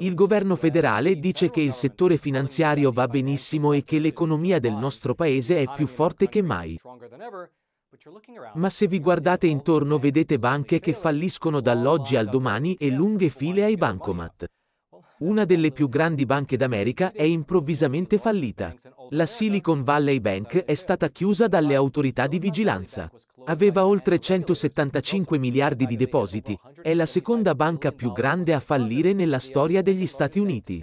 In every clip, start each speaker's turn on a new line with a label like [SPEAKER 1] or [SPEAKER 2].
[SPEAKER 1] Il governo federale dice che il settore finanziario va benissimo e che l'economia del nostro paese è più forte che mai. Ma se vi guardate intorno vedete banche che falliscono dall'oggi al domani e lunghe file ai bancomat. Una delle più grandi banche d'America è improvvisamente fallita. La Silicon Valley Bank è stata chiusa dalle autorità di vigilanza. Aveva oltre 175 miliardi di depositi, è la seconda banca più grande a fallire nella storia degli Stati Uniti.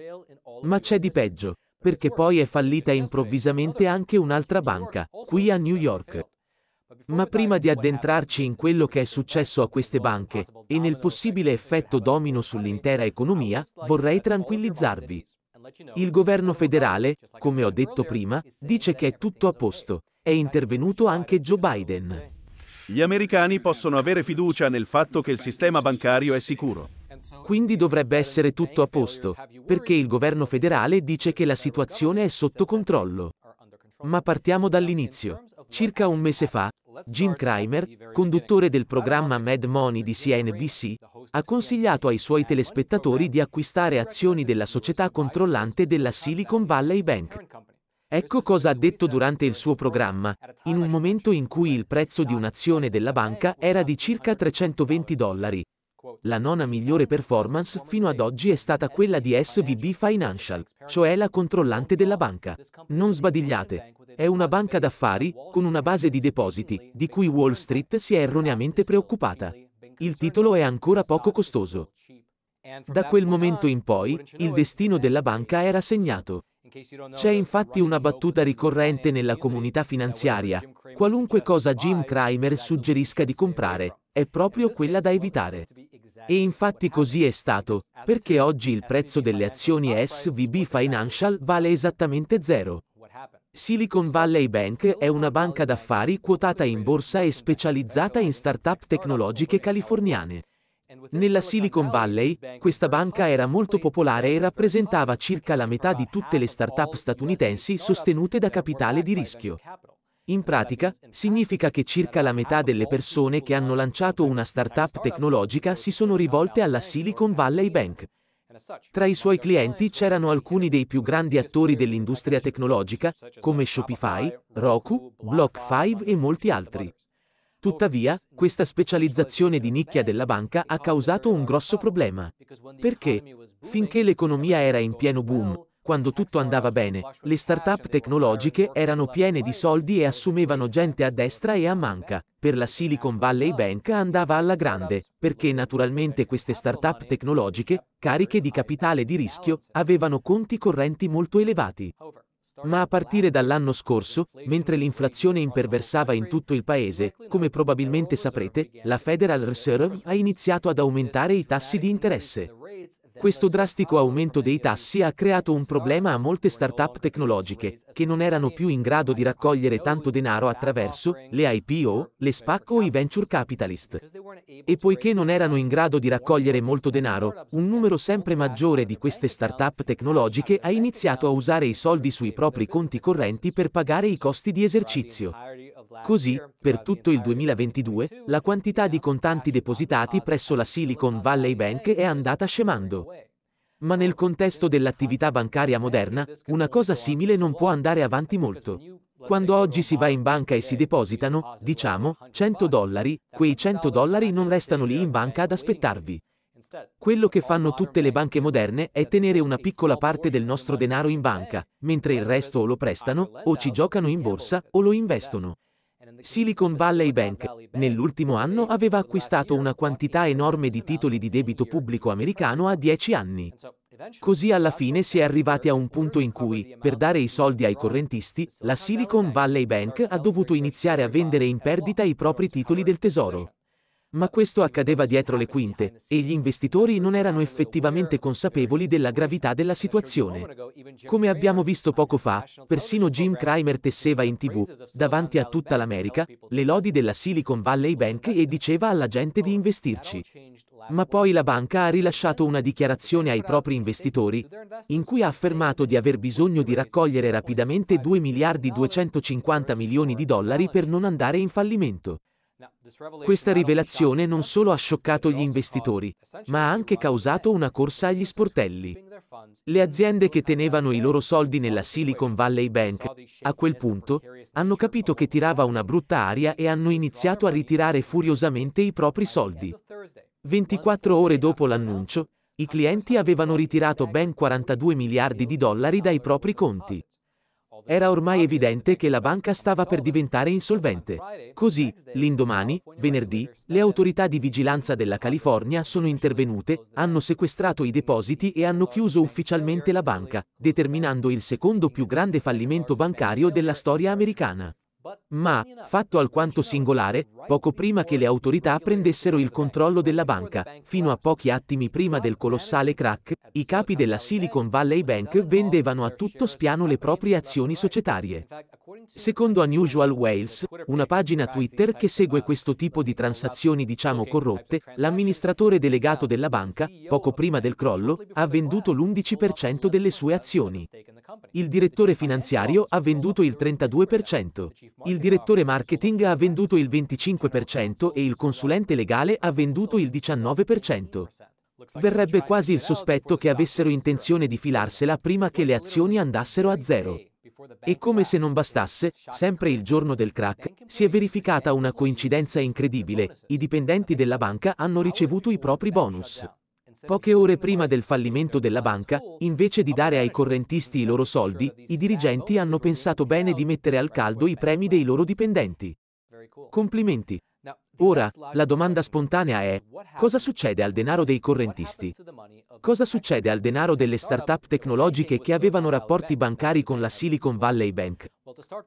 [SPEAKER 1] Ma c'è di peggio, perché poi è fallita improvvisamente anche un'altra banca, qui a New York. Ma prima di addentrarci in quello che è successo a queste banche e nel possibile effetto domino sull'intera economia, vorrei tranquillizzarvi. Il governo federale, come ho detto prima, dice che è tutto a posto. È intervenuto anche Joe Biden. Gli americani possono avere fiducia nel fatto che il sistema bancario è sicuro. Quindi dovrebbe essere tutto a posto, perché il governo federale dice che la situazione è sotto controllo. Ma partiamo dall'inizio. Circa un mese fa, Jim Cramer, conduttore del programma Mad Money di CNBC, ha consigliato ai suoi telespettatori di acquistare azioni della società controllante della Silicon Valley Bank. Ecco cosa ha detto durante il suo programma, in un momento in cui il prezzo di un'azione della banca era di circa 320 dollari. La nona migliore performance fino ad oggi è stata quella di SVB Financial, cioè la controllante della banca. Non sbadigliate, è una banca d'affari, con una base di depositi, di cui Wall Street si è erroneamente preoccupata. Il titolo è ancora poco costoso. Da quel momento in poi, il destino della banca era segnato. C'è infatti una battuta ricorrente nella comunità finanziaria. Qualunque cosa Jim Cramer suggerisca di comprare, è proprio quella da evitare. E infatti così è stato, perché oggi il prezzo delle azioni SVB Financial vale esattamente zero. Silicon Valley Bank è una banca d'affari quotata in borsa e specializzata in start-up tecnologiche californiane. Nella Silicon Valley, questa banca era molto popolare e rappresentava circa la metà di tutte le start-up statunitensi sostenute da capitale di rischio. In pratica, significa che circa la metà delle persone che hanno lanciato una start-up tecnologica si sono rivolte alla Silicon Valley Bank. Tra i suoi clienti c'erano alcuni dei più grandi attori dell'industria tecnologica, come Shopify, Roku, Block5 e molti altri. Tuttavia, questa specializzazione di nicchia della banca ha causato un grosso problema. Perché? Finché l'economia era in pieno boom, quando tutto andava bene, le start-up tecnologiche erano piene di soldi e assumevano gente a destra e a manca. Per la Silicon Valley Bank andava alla grande, perché naturalmente queste start-up tecnologiche, cariche di capitale di rischio, avevano conti correnti molto elevati. Ma a partire dall'anno scorso, mentre l'inflazione imperversava in tutto il paese, come probabilmente saprete, la Federal Reserve ha iniziato ad aumentare i tassi di interesse. Questo drastico aumento dei tassi ha creato un problema a molte start-up tecnologiche, che non erano più in grado di raccogliere tanto denaro attraverso le IPO, le SPAC o i venture capitalist. E poiché non erano in grado di raccogliere molto denaro, un numero sempre maggiore di queste start-up tecnologiche ha iniziato a usare i soldi sui propri conti correnti per pagare i costi di esercizio. Così, per tutto il 2022, la quantità di contanti depositati presso la Silicon Valley Bank è andata scemando. Ma nel contesto dell'attività bancaria moderna, una cosa simile non può andare avanti molto. Quando oggi si va in banca e si depositano, diciamo, 100 dollari, quei 100 dollari non restano lì in banca ad aspettarvi. Quello che fanno tutte le banche moderne è tenere una piccola parte del nostro denaro in banca, mentre il resto o lo prestano, o ci giocano in borsa, o lo investono. Silicon Valley Bank nell'ultimo anno aveva acquistato una quantità enorme di titoli di debito pubblico americano a 10 anni. Così alla fine si è arrivati a un punto in cui, per dare i soldi ai correntisti, la Silicon Valley Bank ha dovuto iniziare a vendere in perdita i propri titoli del tesoro. Ma questo accadeva dietro le quinte, e gli investitori non erano effettivamente consapevoli della gravità della situazione. Come abbiamo visto poco fa, persino Jim Cramer tesseva in tv, davanti a tutta l'America, le lodi della Silicon Valley Bank e diceva alla gente di investirci. Ma poi la banca ha rilasciato una dichiarazione ai propri investitori, in cui ha affermato di aver bisogno di raccogliere rapidamente 2 miliardi 250 milioni di dollari per non andare in fallimento. Questa rivelazione non solo ha scioccato gli investitori, ma ha anche causato una corsa agli sportelli. Le aziende che tenevano i loro soldi nella Silicon Valley Bank, a quel punto, hanno capito che tirava una brutta aria e hanno iniziato a ritirare furiosamente i propri soldi. 24 ore dopo l'annuncio, i clienti avevano ritirato ben 42 miliardi di dollari dai propri conti. Era ormai evidente che la banca stava per diventare insolvente. Così, l'indomani, venerdì, le autorità di vigilanza della California sono intervenute, hanno sequestrato i depositi e hanno chiuso ufficialmente la banca, determinando il secondo più grande fallimento bancario della storia americana. Ma, fatto alquanto singolare, poco prima che le autorità prendessero il controllo della banca, fino a pochi attimi prima del colossale crack, i capi della Silicon Valley Bank vendevano diciamo, a tutto spiano le proprie azioni societarie. Secondo Unusual Wales, una pagina Twitter che segue questo tipo di transazioni diciamo corrotte, l'amministratore delegato della banca, poco prima del crollo, ha venduto l'11% delle sue azioni. Il direttore finanziario ha venduto il 32%, il direttore marketing ha venduto il 25% e il consulente legale ha venduto il 19%. Verrebbe quasi il sospetto che avessero intenzione di filarsela prima che le azioni andassero a zero. E come se non bastasse, sempre il giorno del crack, si è verificata una coincidenza incredibile, i dipendenti della banca hanno ricevuto i propri bonus. Poche ore prima del fallimento della banca, invece di dare ai correntisti i loro soldi, i dirigenti hanno pensato bene di mettere al caldo i premi dei loro dipendenti. Complimenti. Ora, la domanda spontanea è, cosa succede al denaro dei correntisti? Cosa succede al denaro delle start-up tecnologiche che avevano rapporti bancari con la Silicon Valley Bank?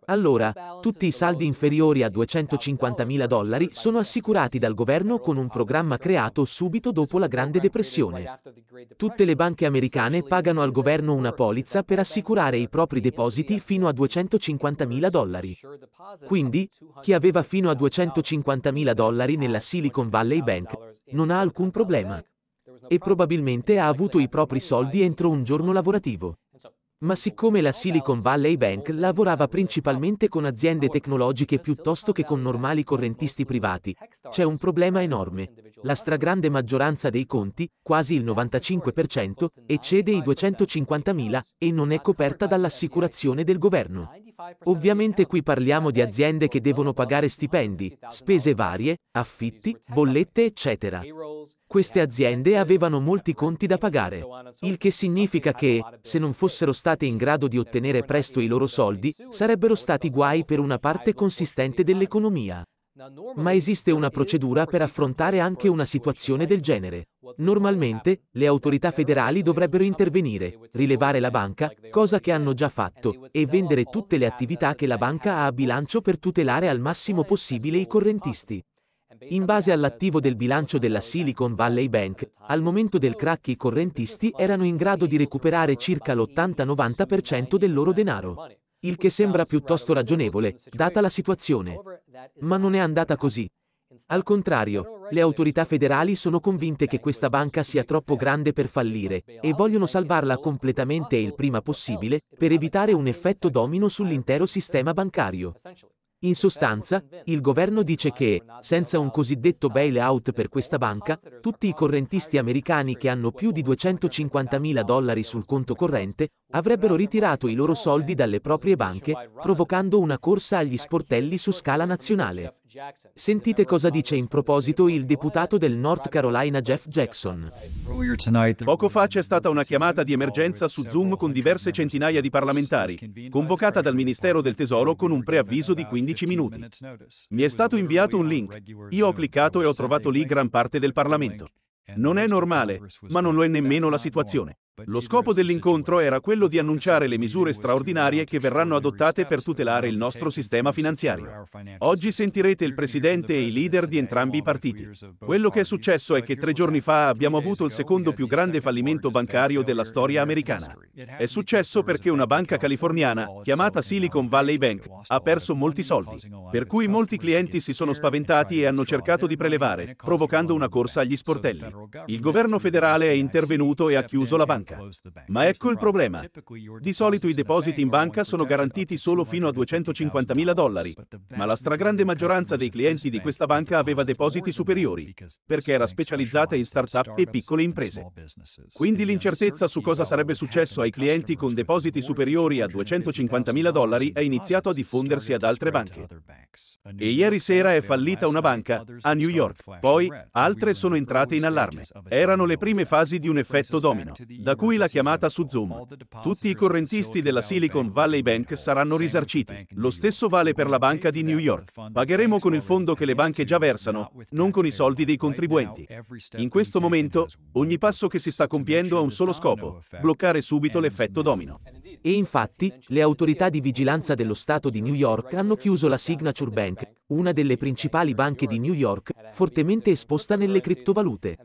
[SPEAKER 1] Allora, tutti i saldi inferiori a 250.000 dollari sono assicurati dal governo con un programma creato subito dopo la Grande Depressione. Tutte le banche americane pagano al governo una polizza per assicurare i propri depositi fino a 250.000 dollari. Quindi, chi aveva fino a 250.000 dollari nella Silicon Valley Bank non ha alcun problema e probabilmente ha avuto i propri soldi entro un giorno lavorativo. Ma siccome la Silicon Valley Bank lavorava principalmente con aziende tecnologiche piuttosto che con normali correntisti privati, c'è un problema enorme. La stragrande maggioranza dei conti, quasi il 95%, eccede i 250.000 e non è coperta dall'assicurazione del governo. Ovviamente qui parliamo di aziende che devono pagare stipendi, spese varie, affitti, bollette eccetera. Queste aziende avevano molti conti da pagare, il che significa che, se non fossero state in grado di ottenere presto i loro soldi, sarebbero stati guai per una parte consistente dell'economia. Ma esiste una procedura per affrontare anche una situazione del genere. Normalmente, le autorità federali dovrebbero intervenire, rilevare la banca, cosa che hanno già fatto, e vendere tutte le attività che la banca ha a bilancio per tutelare al massimo possibile i correntisti. In base all'attivo del bilancio della Silicon Valley Bank, al momento del crack i correntisti erano in grado di recuperare circa l'80-90% del loro denaro il che sembra piuttosto ragionevole, data la situazione. Ma non è andata così. Al contrario, le autorità federali sono convinte che questa banca sia troppo grande per fallire e vogliono salvarla completamente e il prima possibile per evitare un effetto domino sull'intero sistema bancario. In sostanza, il governo dice che, senza un cosiddetto bailout per questa banca, tutti i correntisti americani che hanno più di 250 mila dollari sul conto corrente, avrebbero ritirato i loro soldi dalle proprie banche, provocando una corsa agli sportelli su scala nazionale. Sentite cosa dice in proposito il deputato del North Carolina Jeff Jackson. Poco fa c'è
[SPEAKER 2] stata una chiamata di emergenza su Zoom con diverse centinaia di parlamentari, convocata dal Ministero del Tesoro con un preavviso di 15 minuti. Mi è stato inviato un link. Io ho cliccato e ho trovato lì gran parte del Parlamento. Non è normale, ma non lo è nemmeno la situazione. Lo scopo dell'incontro era quello di annunciare le misure straordinarie che verranno adottate per tutelare il nostro sistema finanziario. Oggi sentirete il presidente e i leader di entrambi i partiti. Quello che è successo è che tre giorni fa abbiamo avuto il secondo più grande fallimento bancario della storia americana. È successo perché una banca californiana, chiamata Silicon Valley Bank, ha perso molti soldi, per cui molti clienti si sono spaventati e hanno cercato di prelevare, provocando una corsa agli sportelli. Il governo federale è intervenuto e ha chiuso la banca banca. Ma ecco il problema. Di solito i depositi in banca sono garantiti solo fino a 250.000 dollari, ma la stragrande maggioranza dei clienti di questa banca aveva depositi superiori, perché era specializzata in start-up e piccole imprese. Quindi l'incertezza su cosa sarebbe successo ai clienti con depositi superiori a 250.000 dollari è iniziato a diffondersi ad altre banche. E ieri sera è fallita una banca a New York, poi altre sono entrate in allarme. Erano le prime fasi di un effetto domino. Da cui la chiamata su Zoom. Tutti i correntisti della Silicon Valley Bank saranno risarciti. Lo stesso vale per la banca di New York. Pagheremo con il fondo che le banche già versano, non con i soldi dei contribuenti. In questo momento, ogni passo che si sta compiendo ha un solo
[SPEAKER 1] scopo, bloccare subito l'effetto domino. E infatti, le autorità di vigilanza dello Stato di New York hanno chiuso la Signature Bank, una delle principali banche di New York, fortemente esposta nelle criptovalute.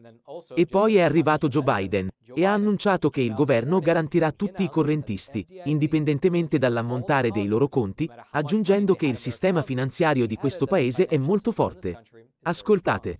[SPEAKER 1] E poi è arrivato Joe Biden e ha annunciato che il governo garantirà tutti i correntisti, indipendentemente dall'ammontare dei loro conti, aggiungendo che il sistema finanziario di questo paese è molto forte.
[SPEAKER 2] Ascoltate.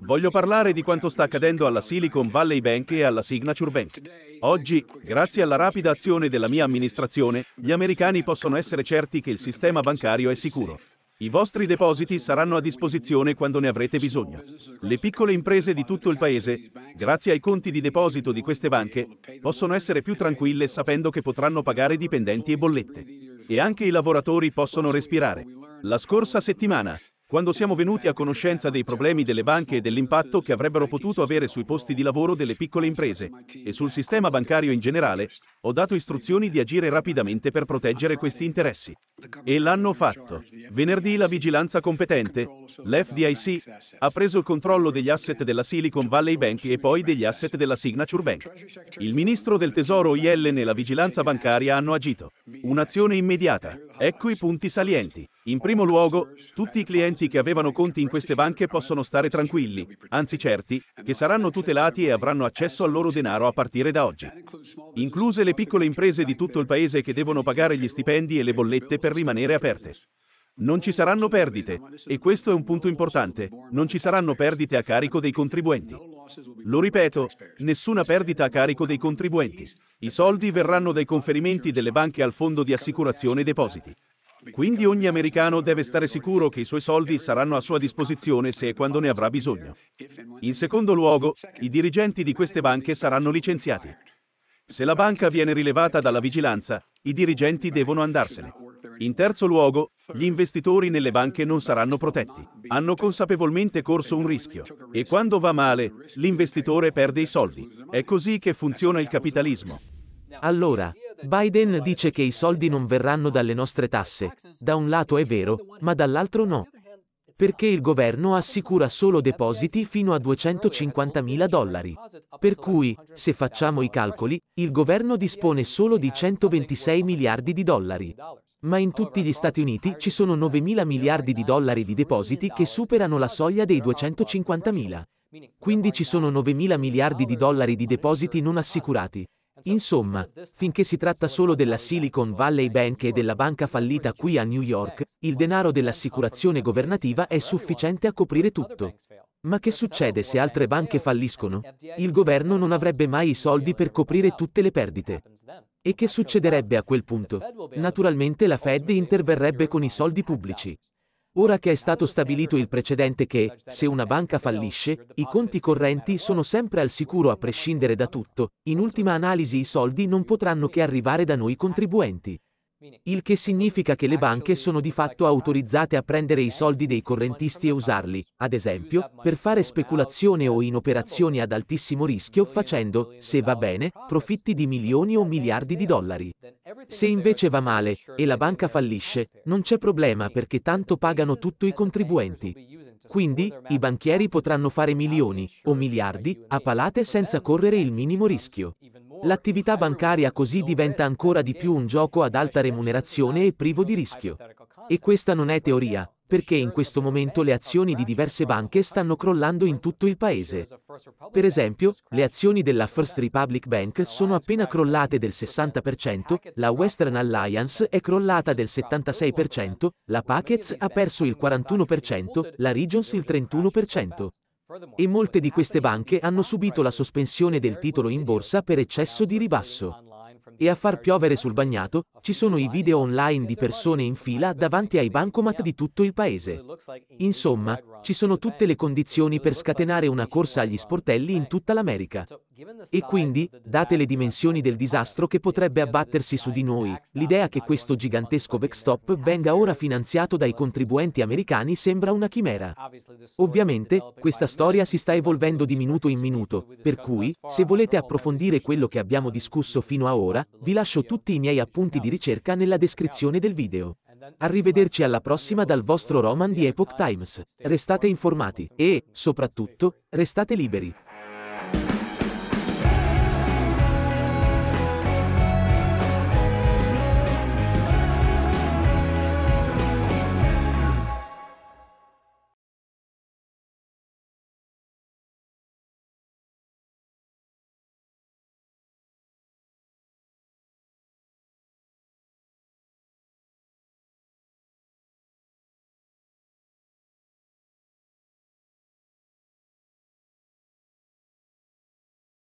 [SPEAKER 2] Voglio parlare di quanto sta accadendo alla Silicon Valley Bank e alla Signature Bank. Oggi, grazie alla rapida azione della mia amministrazione, gli americani possono essere certi che il sistema bancario è sicuro. I vostri depositi saranno a disposizione quando ne avrete bisogno. Le piccole imprese di tutto il paese, grazie ai conti di deposito di queste banche, possono essere più tranquille sapendo che potranno pagare dipendenti e bollette. E anche i lavoratori possono respirare. La scorsa settimana, quando siamo venuti a conoscenza dei problemi delle banche e dell'impatto che avrebbero potuto avere sui posti di lavoro delle piccole imprese e sul sistema bancario in generale, ho dato istruzioni di agire rapidamente per proteggere questi interessi. E l'hanno fatto. Venerdì la vigilanza competente, l'FDIC, ha preso il controllo degli asset della Silicon Valley Bank e poi degli asset della Signature Bank. Il ministro del Tesoro Yellen e la vigilanza bancaria hanno agito. Un'azione immediata. Ecco i punti salienti. In primo luogo, tutti i clienti che avevano conti in queste banche possono stare tranquilli, anzi certi, che saranno tutelati e avranno accesso al loro denaro a partire da oggi. Incluse le piccole imprese di tutto il paese che devono pagare gli stipendi e le bollette per rimanere aperte. Non ci saranno perdite, e questo è un punto importante, non ci saranno perdite a carico dei contribuenti. Lo ripeto, nessuna perdita a carico dei contribuenti. I soldi verranno dai conferimenti delle banche al fondo di assicurazione depositi. Quindi diciamo ogni americano deve stare sicuro che i suoi soldi saranno a sua disposizione se e quando ne avrà bisogno. In secondo luogo, i dirigenti di queste banche saranno licenziati. Se la banca viene rilevata dalla vigilanza, i dirigenti devono andarsene. In terzo luogo, gli investitori nelle banche non saranno protetti. Hanno consapevolmente corso un rischio. E quando va male, l'investitore perde i soldi. È così che funziona
[SPEAKER 1] il capitalismo. Allora, Biden dice che i soldi non verranno dalle nostre tasse. Da un lato è vero, ma dall'altro no. Perché il governo assicura solo depositi fino a 250 mila dollari. Per cui, se facciamo i calcoli, il governo dispone solo di 126 miliardi di dollari. Ma in tutti gli Stati Uniti ci sono 9 mila miliardi di dollari di depositi che superano la soglia dei 250 mila. Quindi ci sono 9 mila miliardi di dollari di depositi non assicurati. Insomma, finché si tratta solo della Silicon Valley Bank e della banca fallita qui a New York, il denaro dell'assicurazione governativa è sufficiente a coprire tutto. Ma che succede se altre banche falliscono? Il governo non avrebbe mai i soldi per coprire tutte le perdite. E che succederebbe a quel punto? Naturalmente la Fed interverrebbe con i soldi pubblici. Ora che è stato stabilito il precedente che, se una banca fallisce, i conti correnti sono sempre al sicuro a prescindere da tutto, in ultima analisi i soldi non potranno che arrivare da noi contribuenti. Il che significa che le banche sono di fatto autorizzate a prendere i soldi dei correntisti e usarli, ad esempio, per fare speculazione o in operazioni ad altissimo rischio facendo, se va bene, profitti di milioni o miliardi di dollari. Se invece va male e la banca fallisce, non c'è problema perché tanto pagano tutto i contribuenti. Quindi, i banchieri potranno fare milioni o miliardi a palate senza correre il minimo rischio. L'attività bancaria così diventa ancora di più un gioco ad alta remunerazione e privo di rischio. E questa non è teoria, perché in questo momento le azioni di diverse banche stanno crollando in tutto il paese. Per esempio, le azioni della First Republic Bank sono appena crollate del 60%, la Western Alliance è crollata del 76%, la Packets ha perso il 41%, la Regions il 31%. E molte di queste banche hanno subito la sospensione del titolo in borsa per eccesso di ribasso. E a far piovere sul bagnato ci sono i video online di persone in fila davanti ai bancomat di tutto il paese. Insomma, ci sono tutte le condizioni per scatenare una corsa agli sportelli in tutta l'America. E quindi, date le dimensioni del disastro che potrebbe abbattersi su di noi, l'idea che questo gigantesco backstop venga ora finanziato dai contribuenti americani sembra una chimera. Ovviamente, questa storia si sta evolvendo di minuto in minuto, per cui, se volete approfondire quello che abbiamo discusso fino a ora, vi lascio tutti i miei appunti di ricerca nella descrizione del video. Arrivederci alla prossima dal vostro Roman di Epoch Times. Restate informati e, soprattutto, restate liberi.